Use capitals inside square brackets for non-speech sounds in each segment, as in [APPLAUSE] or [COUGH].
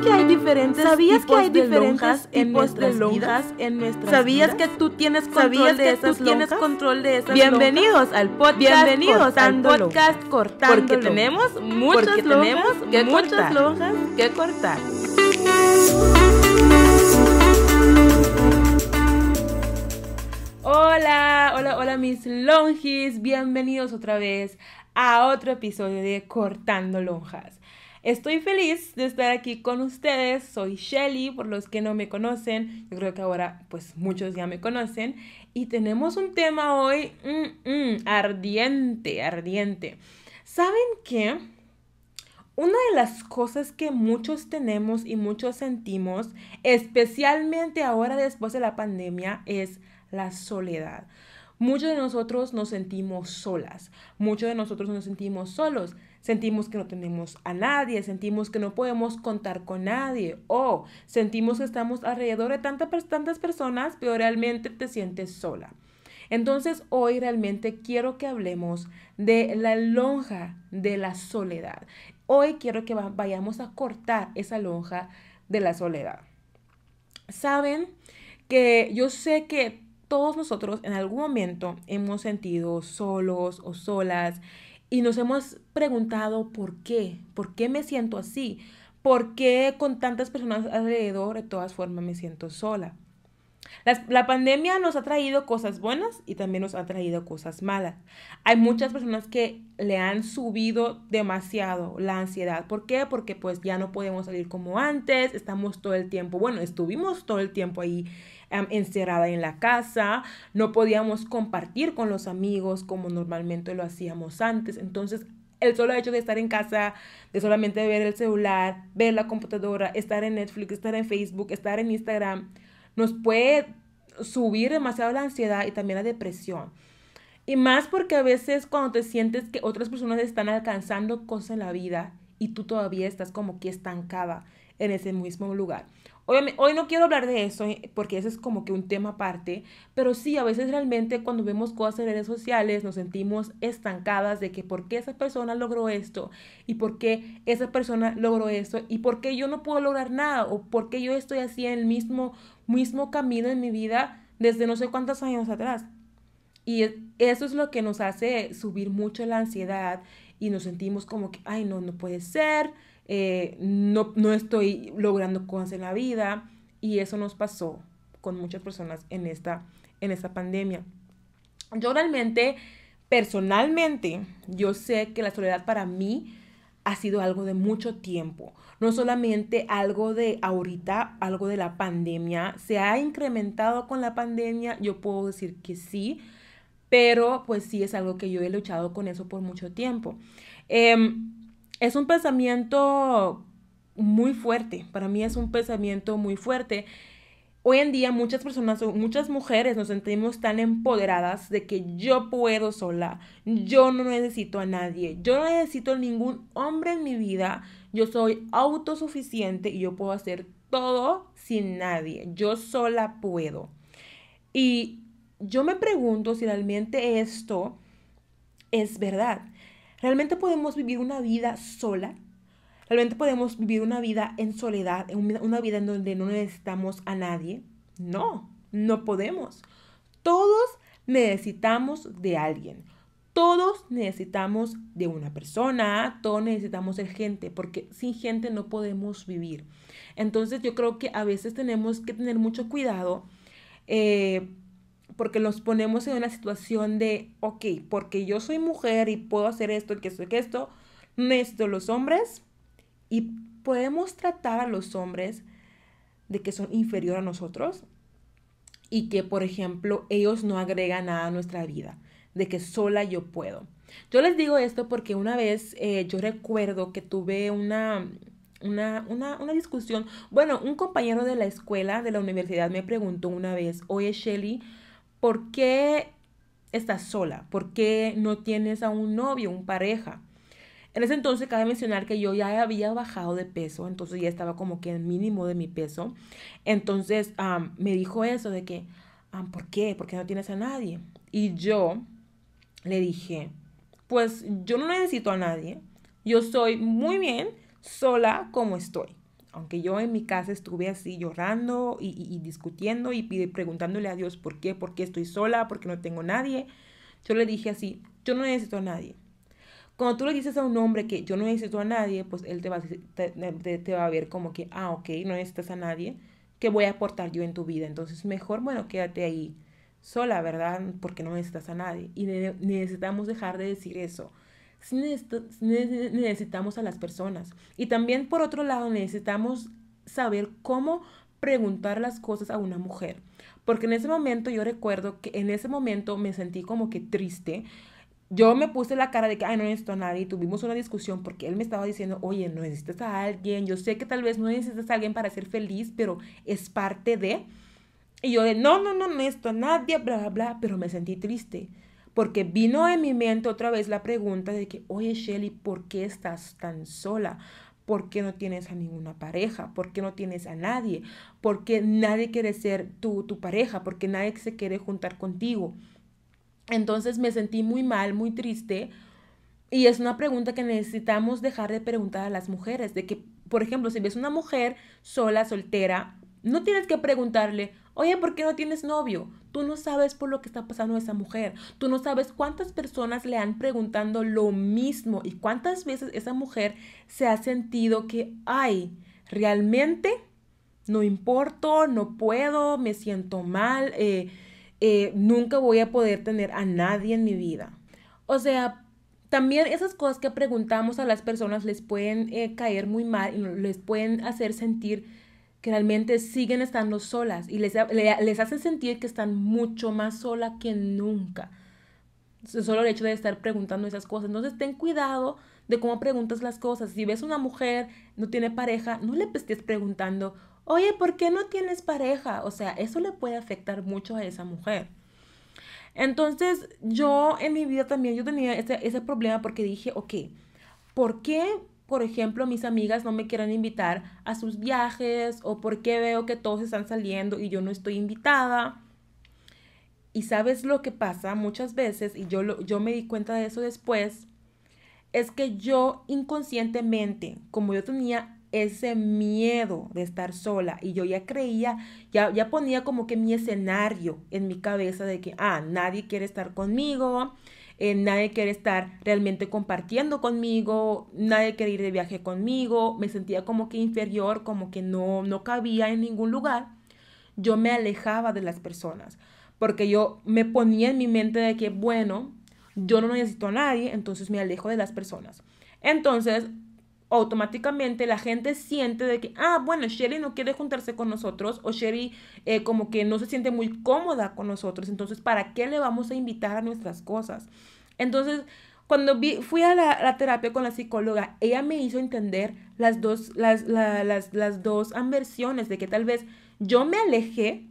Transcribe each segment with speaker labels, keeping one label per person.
Speaker 1: ¿Sabías que hay diferentes ¿Sabías que hay lonjas en nuestras ¿Sabías vidas? que tú tienes control ¿Sabías que tú tienes control de esas Bienvenidos al podcast Bienvenidos al podcast cortando porque tenemos muchas porque tenemos lonjas que cortar. Hola, hola, hola mis longis, bienvenidos otra vez a otro episodio de Cortando Lonjas. Estoy feliz de estar aquí con ustedes. Soy Shelly, por los que no me conocen. Yo creo que ahora pues muchos ya me conocen. Y tenemos un tema hoy mm, mm, ardiente, ardiente. ¿Saben qué? Una de las cosas que muchos tenemos y muchos sentimos, especialmente ahora después de la pandemia, es la soledad. Muchos de nosotros nos sentimos solas, muchos de nosotros nos sentimos solos sentimos que no tenemos a nadie, sentimos que no podemos contar con nadie o sentimos que estamos alrededor de tantas, tantas personas, pero realmente te sientes sola. Entonces hoy realmente quiero que hablemos de la lonja de la soledad. Hoy quiero que vayamos a cortar esa lonja de la soledad. Saben que yo sé que todos nosotros en algún momento hemos sentido solos o solas y nos hemos preguntado por qué, por qué me siento así, por qué con tantas personas alrededor de todas formas me siento sola. La, pandemia nos ha traído cosas buenas y también nos ha traído cosas malas. Hay muchas personas que le han subido demasiado la ansiedad. ¿Por qué? Porque pues ya no podemos salir como antes, estamos todo el tiempo, bueno, estuvimos todo el tiempo ahí encerrada en la casa, no podíamos compartir con los amigos como normalmente lo hacíamos antes. Entonces, el solo hecho de estar en casa, de solamente ver el celular, ver la computadora, estar en Netflix, estar en Facebook, estar en Instagram, nos puede subir demasiado la ansiedad y también la depresión. Y más porque a veces cuando te sientes que otras personas están alcanzando cosas en la vida y tú todavía estás como que estancada en ese mismo lugar. Hoy, no quiero hablar de eso eh, porque eso es como que un tema aparte, pero sí, a veces realmente cuando vemos cosas en redes sociales nos sentimos estancadas de que por qué esa persona logró esto y por qué esa persona logró esto y por qué yo no puedo lograr nada o por qué yo estoy así en el mismo, mismo camino en mi vida desde no sé cuántos años atrás. Y e-, eso es lo que nos hace subir mucho la ansiedad y nos sentimos como que, ay, no, no puede ser, eh, no, no estoy logrando cosas en la vida. Y eso nos pasó con muchas personas en esta, en esta pandemia. Yo realmente, personalmente, yo sé que la soledad para mí ha sido algo de mucho tiempo. No solamente algo de ahorita, algo de la pandemia. ¿Se ha incrementado con la pandemia? Yo puedo decir que sí, pero pues sí es algo que yo he luchado con eso por mucho tiempo. Em, es un pensamiento muy fuerte, para mí es un pensamiento muy fuerte. Hoy en día muchas personas, muchas mujeres nos sentimos tan empoderadas de que yo puedo sola, yo no necesito a nadie, yo no necesito ningún hombre en mi vida, yo soy autosuficiente y yo puedo hacer todo sin nadie, yo sola puedo. Y yo me pregunto si realmente esto es verdad. ¿Realmente podemos vivir una vida sola? ¿Realmente podemos vivir una vida en soledad, una vida en donde no necesitamos a nadie? No, no podemos. Todos necesitamos de alguien. Todos necesitamos de una persona, todos necesitamos de gente, porque sin gente no podemos vivir. Entonces yo creo que a veces tenemos que tener mucho cuidado eh, porque nos ponemos en una situación de, ok, porque yo soy mujer y puedo hacer esto y que esto que esto, necesito los hombres y podemos tratar a los hombres de que son inferior a nosotros y que, por ejemplo, ellos no agregan nada a nuestra vida, de que sola yo puedo. Yo les digo esto porque una vez eh, yo recuerdo que tuve una, una, una, discusión. Bueno, un compañero de la escuela, de la universidad, me preguntó una vez, oye Shelly, ¿Por qué estás sola? ¿Por qué no tienes a un novio, un pareja? En ese entonces cabe mencionar que yo ya había bajado de peso, entonces ya estaba como que el mínimo de mi peso. Entonces me dijo eso de que, ¿por qué? ¿Por qué no tienes a nadie? Y yo le dije, pues yo no necesito a nadie, yo soy muy bien sola como estoy. Aunque yo en mi casa estuve así llorando y, discutiendo y preguntándole a Dios por qué, por qué estoy sola, por qué no tengo nadie, yo le dije así, yo no necesito a nadie. Cuando tú le dices a un hombre que yo no necesito a nadie, pues él te va, te va a ver como que, ah, ok, no necesitas a nadie, ¿qué voy a aportar yo en tu vida? Entonces mejor, bueno, quédate ahí sola, ¿verdad? Porque no necesitas a nadie. Y necesitamos dejar de decir eso necesitamos a las personas. Y también por otro lado necesitamos saber cómo preguntar las cosas a una mujer. Porque en ese momento yo recuerdo que en ese momento me sentí como que triste. Yo me puse la cara de que, ay, no necesito a nadie. Tuvimos una discusión porque él me estaba diciendo, oye, no necesitas a alguien. Yo sé que tal vez no necesitas a alguien para ser feliz, pero es parte de... Y yo de, no, no, no, no necesito a nadie, bla, bla, bla. Pero me sentí triste porque vino en mi mente otra vez la pregunta de que, oye Shelly, ¿por qué estás tan sola? ¿Por qué no tienes a ninguna pareja? ¿Por qué no tienes a nadie? ¿Por qué nadie quiere ser tu, tu pareja? ¿Por qué nadie se quiere juntar contigo? Entonces me sentí muy mal, muy triste. Y es una pregunta que necesitamos dejar de preguntar a las mujeres. De que, por ejemplo, si ves una mujer sola, soltera, no tienes que preguntarle, Oye, ¿por qué no tienes novio? Tú no sabes por lo que está pasando esa mujer. Tú no sabes cuántas personas le han preguntando lo mismo y cuántas veces esa mujer se ha sentido que, ay, realmente no importo, no puedo, me siento mal, eh, eh, nunca voy a poder tener a nadie en mi vida. O sea, también esas cosas que preguntamos a las personas les pueden eh, caer muy mal y les pueden hacer sentir que realmente siguen estando solas y les, les hace sentir que están mucho más sola que nunca. Solo el hecho de estar preguntando esas cosas. Entonces ten cuidado de cómo preguntas las cosas. Si ves una mujer, no tiene pareja, no le estés preguntando, oye, ¿por qué no tienes pareja? O sea, eso le puede afectar mucho a esa mujer. Entonces, yo en mi vida también, yo tenía ese, ese problema porque dije, ok, ¿por qué por ejemplo, mis amigas no me quieran invitar a sus viajes o porque veo que todos están saliendo y yo no estoy invitada. Y sabes lo que pasa muchas veces, y yo, yo me di cuenta de eso después, es que yo inconscientemente, como yo tenía ese miedo de estar sola y yo ya creía, ya, ya ponía como que mi escenario en mi cabeza de que, ah, nadie quiere estar conmigo, eh, nadie quiere estar realmente compartiendo conmigo, nadie quiere ir de viaje conmigo, me sentía como que inferior, como que no, no cabía en ningún lugar, yo me alejaba de las personas, porque yo me ponía en mi mente de que, bueno, yo no necesito a nadie, entonces me alejo de las personas. Entonces, automáticamente la gente siente de que, ah, bueno, Sherry no quiere juntarse con nosotros o Sherry eh, como que no se siente muy cómoda con nosotros, entonces, ¿para qué le vamos a invitar a nuestras cosas? Entonces, cuando fui a la, terapia con la psicóloga, ella me hizo entender las dos, las, dos de que tal vez yo me alejé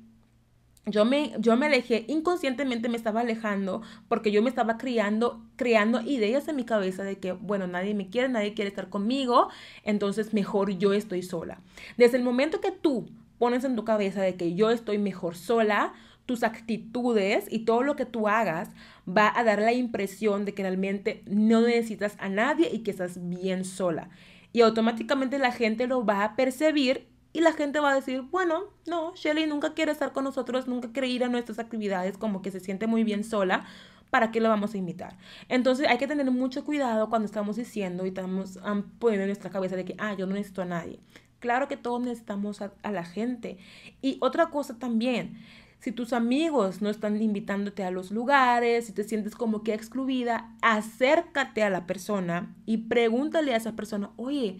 Speaker 1: yo me, yo me alejé, inconscientemente me estaba alejando porque yo me estaba criando, creando ideas en mi cabeza de que, bueno, nadie me quiere, nadie quiere estar conmigo, entonces mejor yo estoy sola. Desde el momento que tú pones en tu cabeza de que yo estoy mejor sola, tus actitudes y todo lo que tú hagas va a dar la impresión de que realmente no necesitas a nadie y que estás bien sola. Y automáticamente la gente lo va a percibir y la gente va a decir, bueno, no, Shelly nunca quiere estar con nosotros, nunca quiere ir a nuestras actividades, como que se siente muy bien sola, ¿para qué la vamos a invitar? Entonces hay que tener mucho cuidado cuando estamos diciendo y estamos poniendo en nuestra cabeza de que, ah, yo no necesito a nadie. Claro que todos necesitamos a, a la gente. Y otra cosa también, si tus amigos no están invitándote a los lugares, si te sientes como que excluida, acércate a la persona y pregúntale a esa persona, oye,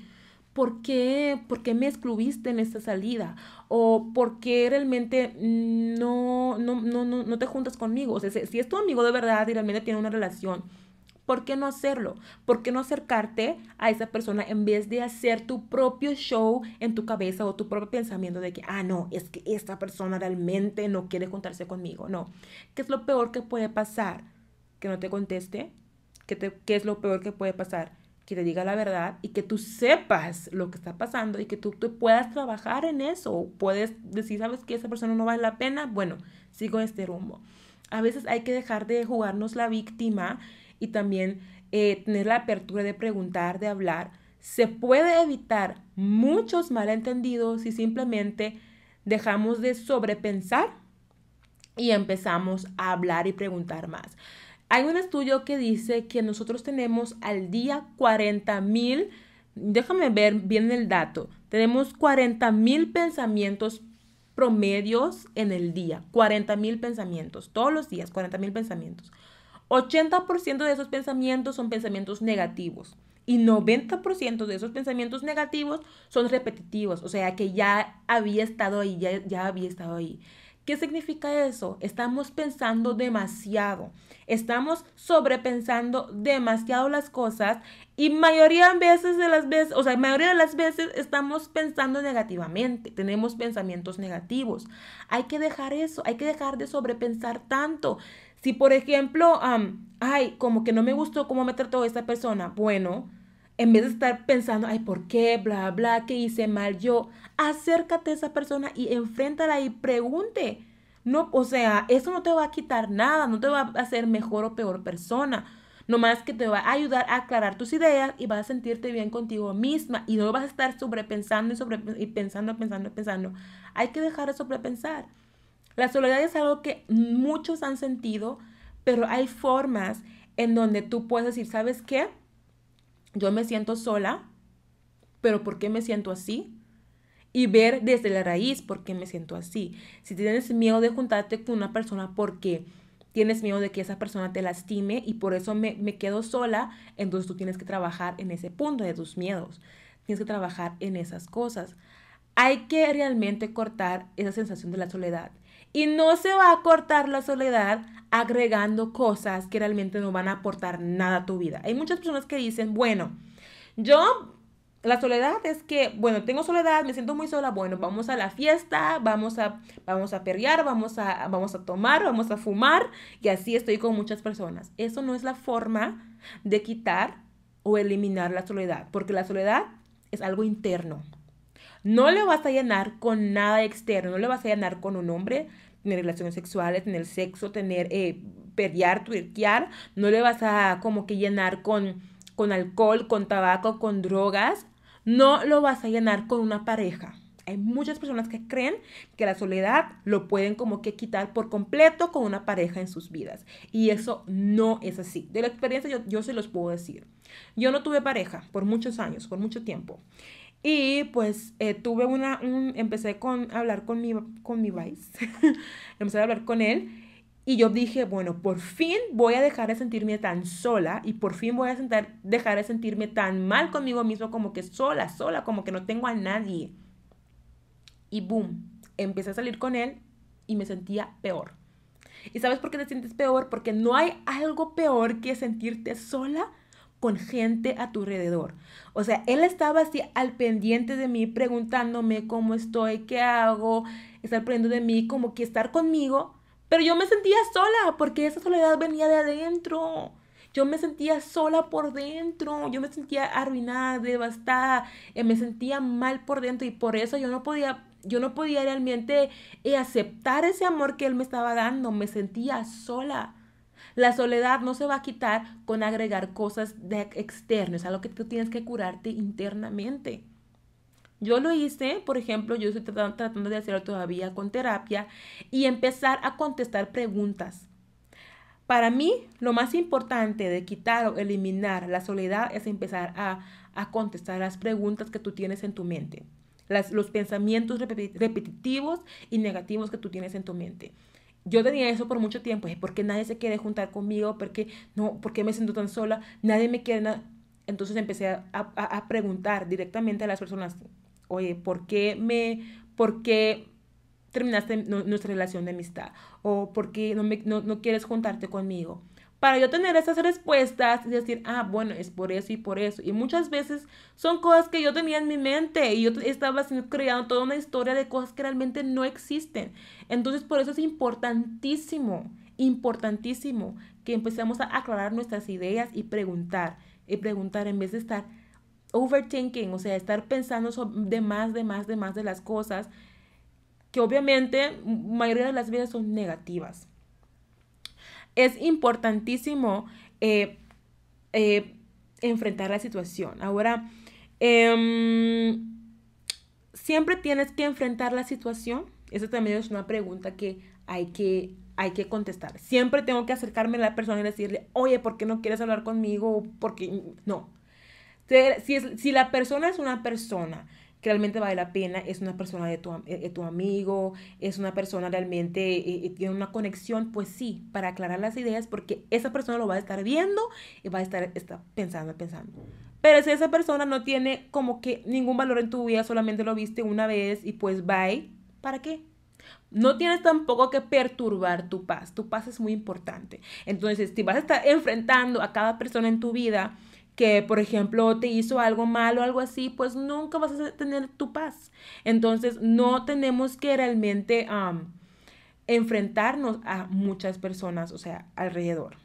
Speaker 1: ¿por qué, me excluiste en esta salida? ¿O por qué realmente no, no, no, no, te juntas conmigo? si es tu amigo de verdad y realmente tiene una relación, ¿Por qué no hacerlo? ¿Por qué no acercarte a esa persona en vez de hacer tu propio show en tu cabeza o tu propio pensamiento de que, ah, no, es que esta persona realmente no quiere juntarse conmigo? No. ¿Qué es lo peor que puede pasar? Que no te conteste. ¿Qué, qué es lo peor que puede pasar? que te diga la verdad y que tú sepas lo que está pasando y que tú, puedas trabajar en eso. Puedes decir, sabes que esa persona no vale la pena, bueno, sigo este rumbo. A veces hay que dejar de jugarnos la víctima y también eh, tener la apertura de preguntar, de hablar. Se puede evitar muchos malentendidos si simplemente dejamos de sobrepensar y empezamos a hablar y preguntar más. Hay un estudio que dice que nosotros tenemos al día 40 mil, déjame ver bien el dato, tenemos 40 mil pensamientos promedios en el día, 40 mil pensamientos, todos los días 40 mil pensamientos. 80% de esos pensamientos son pensamientos negativos y 90% de esos pensamientos negativos son repetitivos, o sea que ya había estado ahí, ya, ya había estado ahí. ¿Qué significa eso? Estamos pensando demasiado. Estamos sobrepensando demasiado las cosas y mayoría de las veces, o sea, mayoría de las veces estamos pensando negativamente. Tenemos pensamientos negativos. Hay que dejar eso, hay que dejar de sobrepensar tanto. Si por ejemplo, ay, como que no me gustó cómo me trató esta persona, bueno, en vez de estar pensando, ay, ¿por qué? Bla, bla, ¿qué hice mal yo? Acércate a esa persona y enfréntala y pregunte. No, o sea, eso no te va a quitar nada, no te va a hacer mejor o peor persona. Nomás que te va a ayudar a aclarar tus ideas y vas a sentirte bien contigo misma y no vas a estar sobrepensando y, sobre, y pensando, pensando, pensando. Hay que dejar de sobrepensar. La soledad es algo que muchos han sentido, pero hay formas en donde tú puedes decir, ¿sabes qué? yo me siento sola, pero ¿por qué me siento así? Y ver desde la raíz por qué me siento así. Si tienes miedo de juntarte con una persona porque tienes miedo de que esa persona te lastime y por eso me, quedo sola, entonces tú tienes que trabajar en ese punto de tus miedos. Tienes que trabajar en esas cosas. Hay que realmente cortar esa sensación de la soledad y no se va a cortar la soledad agregando cosas que realmente no van a aportar nada a tu vida. Hay muchas personas que dicen, bueno, yo la soledad es que, bueno, tengo soledad, me siento muy sola, bueno, vamos a la fiesta, vamos a, vamos a perrear, vamos a, vamos a tomar, vamos a fumar, y así estoy con muchas personas. Eso no es la forma de quitar o eliminar la soledad, porque la soledad es algo interno. No le vas a llenar con nada externo, no le vas a llenar con un hombre, tener relaciones sexuales, tener sexo, tener, eh, pelear, no le vas a como que llenar con, con alcohol, con tabaco, con drogas, no lo vas a llenar con una pareja. Hay muchas personas que creen que la soledad lo pueden como que quitar por completo con una pareja en sus vidas. Y eso no es así. De la experiencia yo, yo se los puedo decir. Yo no tuve pareja por muchos años, por mucho tiempo. Y pues eh, tuve una, un, empecé con hablar con mi, con mi vice, [LAUGHS] empecé a hablar con él y yo dije, bueno, por fin voy a dejar de sentirme tan sola y por fin voy a dejar de sentirme tan mal conmigo mismo como que sola, sola, como que no tengo a nadie. Y boom, empecé a salir con él y me sentía peor. ¿Y sabes por qué te sientes peor? Porque no hay algo peor que sentirte sola con gente a tu alrededor. O sea, él estaba así al pendiente de mí, preguntándome cómo estoy, qué hago, estar pendiente de mí, como que estar conmigo. Pero yo me sentía sola, porque esa soledad venía de adentro. Yo me sentía sola por dentro, yo me sentía arruinada, devastada, eh, me sentía mal por dentro y por eso yo no podía, yo no podía realmente eh, aceptar ese amor que él me estaba dando, me sentía sola. La soledad no se va a quitar con agregar cosas externas, a lo que tú tienes que curarte internamente. Yo lo hice, por ejemplo, yo estoy tratando, de hacerlo todavía con terapia y empezar a contestar preguntas. Para mí, lo más importante de quitar o eliminar la soledad es empezar a, contestar las preguntas que tú tienes en tu mente, los pensamientos repetitivos y negativos que tú tienes en tu mente. Yo tenía eso por mucho tiempo, porque nadie se quiere juntar conmigo, porque no, porque me siento tan sola, nadie me quiere nada. Entonces empecé a, preguntar directamente a las personas, oye, ¿por qué me, por qué terminaste nuestra relación de amistad? ¿O por qué no, me, no, no quieres juntarte conmigo? para yo tener esas respuestas y decir, ah, bueno, es por eso y por eso. Y muchas veces son cosas que yo tenía en mi mente y yo estaba creando toda una historia de cosas que realmente no existen. Entonces, por eso es importantísimo, importantísimo que empecemos a aclarar nuestras ideas y preguntar, y preguntar en vez de estar overthinking, o sea, estar pensando de más, de más, de más de las cosas que obviamente mayoría de las veces son negativas es importantísimo eh, eh, enfrentar la situación. Ahora, em, siempre tienes que enfrentar la situación. Esa también es una pregunta que hay que hay que contestar. Siempre tengo que acercarme a la persona y decirle, oye, ¿por qué no quieres hablar conmigo? Porque no. Si, si la persona es una persona que realmente vale la pena es una persona de tu, de eh, eh, tu amigo, es una persona realmente, eh, tiene una conexión, pues sí, para aclarar las ideas, porque esa persona lo va a estar viendo y va a estar pensando, pensando. Pero si esa persona no tiene como que ningún valor en tu vida, solamente lo viste una vez y pues bye, ¿para qué? No tienes tampoco que perturbar tu paz. Tu paz es muy importante. Entonces, si vas a estar enfrentando a cada persona en tu vida, que, por ejemplo, te hizo algo malo, o algo así, pues nunca vas a tener tu paz. Entonces, no tenemos que realmente enfrentarnos a muchas personas, o sea, alrededor.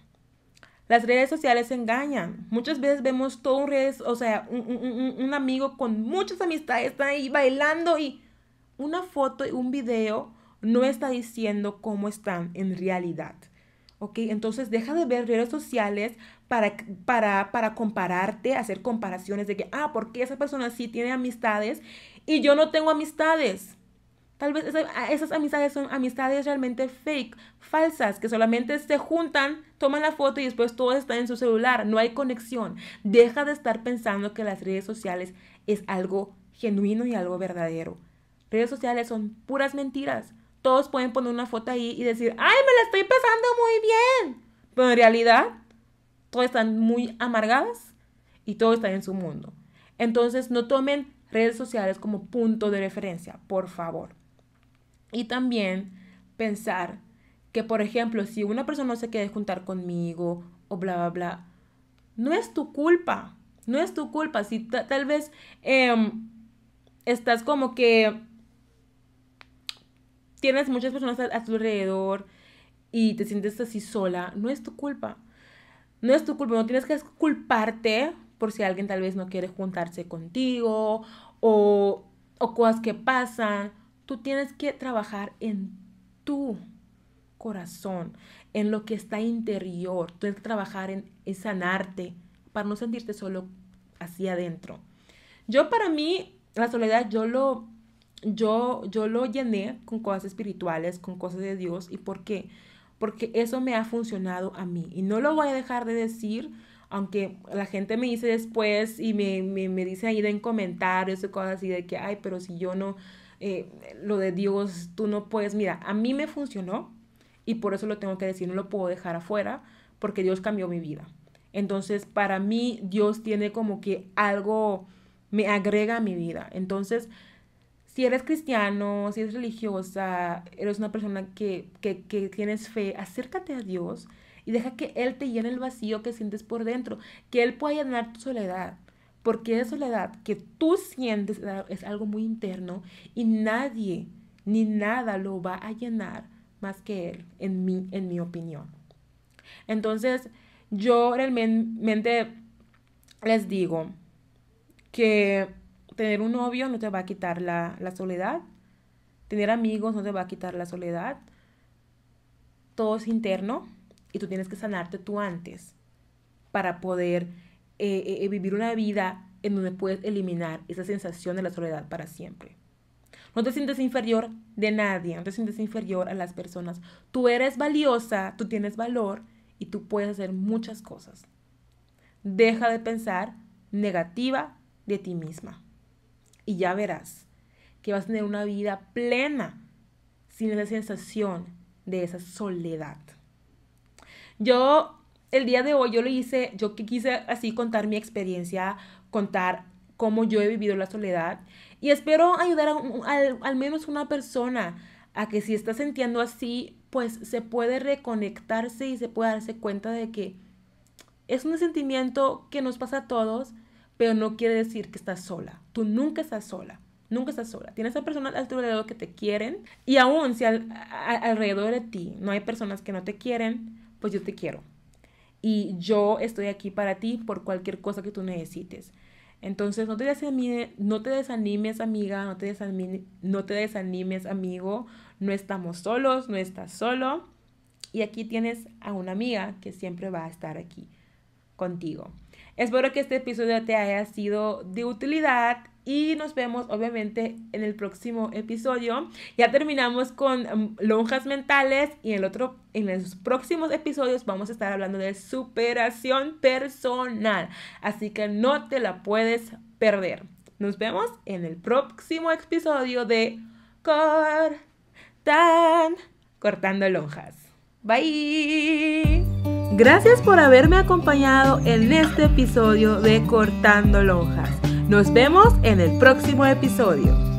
Speaker 1: Las redes sociales engañan. Muchas veces vemos todo un redes, o sea, un, un amigo con muchas amistades está ahí bailando y una foto y un video no está diciendo cómo están en realidad. Entonces deja de ver redes sociales para, para, compararte, hacer comparaciones de que, ah, qué esa persona sí tiene amistades y yo no tengo amistades? Tal vez ah, esas amistades son amistades realmente fake, falsas, que solamente se juntan, toman la foto y después todo está en su celular. No hay conexión. Deja de estar pensando que las redes sociales es algo genuino y algo verdadero. Redes sociales son puras mentiras todos pueden poner una foto ahí y decir, ay, me la estoy pasando muy bien. Pero en realidad, todos están muy amargadas y todos están en su mundo. Entonces, no tomen redes sociales como punto de referencia, por favor. Y también pensar que, por ejemplo, si una persona no se quiere juntar conmigo o bla, bla, bla, no es tu culpa. No es tu culpa. Si tal vez em, estás como que tienes muchas personas a, tu alrededor y te sientes así sola, no es tu culpa. No es tu culpa, no tienes que culparte por si alguien tal vez no quiere juntarse contigo o, cosas que pasan. Tú tienes que trabajar en tu corazón, en lo que está interior. tienes que trabajar en, sanarte para no sentirte solo hacia adentro. Yo para mí, la soledad, yo lo yo, yo lo llené con cosas espirituales, con cosas de Dios. ¿Y por qué? Porque eso me ha funcionado a mí. Y no lo voy a dejar de decir, aunque la gente me dice después y me, me, dice ahí en comentarios y cosas así de que, ay, pero si yo no, eh, lo de Dios, tú no puedes. Mira, a mí me funcionó y por eso lo tengo que decir, no lo puedo dejar afuera porque Dios cambió mi vida. Entonces, para mí, Dios tiene como que algo, me agrega a mi vida. Entonces, si eres cristiano, si eres religiosa, eres una persona que, tienes fe, acércate a Dios y deja que Él te llene el vacío que sientes por dentro, que Él pueda llenar tu soledad. Porque esa soledad que tú sientes es algo muy interno y nadie ni nada lo va a llenar más que Él, en mi, en mi opinión. Entonces, yo realmente les digo que tener un novio no te va a quitar la, soledad. Tener amigos no te va a quitar la soledad. Todo es interno y tú tienes que sanarte tú antes para poder eh, eh, eh, vivir una vida en donde puedes eliminar esa sensación de la soledad para siempre. No te sientes inferior de nadie, no te sientes inferior a las personas. Tú eres valiosa, tú tienes valor y tú puedes hacer muchas cosas. Deja de pensar negativa de ti misma y ya verás que vas a tener una vida plena sin esa sensación de esa soledad. Yo, el día de hoy, yo lo hice, yo quise así contar mi experiencia, contar cómo yo he vivido la soledad y espero ayudar a, al, menos menos una persona a que si está sintiendo así, pues se puede reconectarse y se puede darse cuenta de que es un sentimiento que nos pasa a todos pero no quiere decir que estás sola. Tú nunca estás sola. Nunca estás sola. Tienes a personas tu alrededor que te quieren. Y aún si alrededor de ti no hay personas que no te quieren, pues yo te quiero. Y yo estoy aquí para ti por cualquier cosa que tú necesites. Entonces, no te desanimes, no te desanimes amiga, no te no te desanimes, amigo. No estamos solos, no estás solo. Y aquí tienes a una amiga que siempre va a estar aquí contigo. Espero que este episodio te haya sido de utilidad y nos vemos obviamente en el próximo episodio. Ya terminamos con um, lonjas mentales y en el otro en los próximos episodios vamos a estar hablando de superación personal, así que no te la puedes perder. Nos vemos en el próximo episodio de Cortan cortando lonjas. Bye. Gracias por haberme acompañado en este episodio de Cortando Lonjas. Nos vemos en el próximo episodio.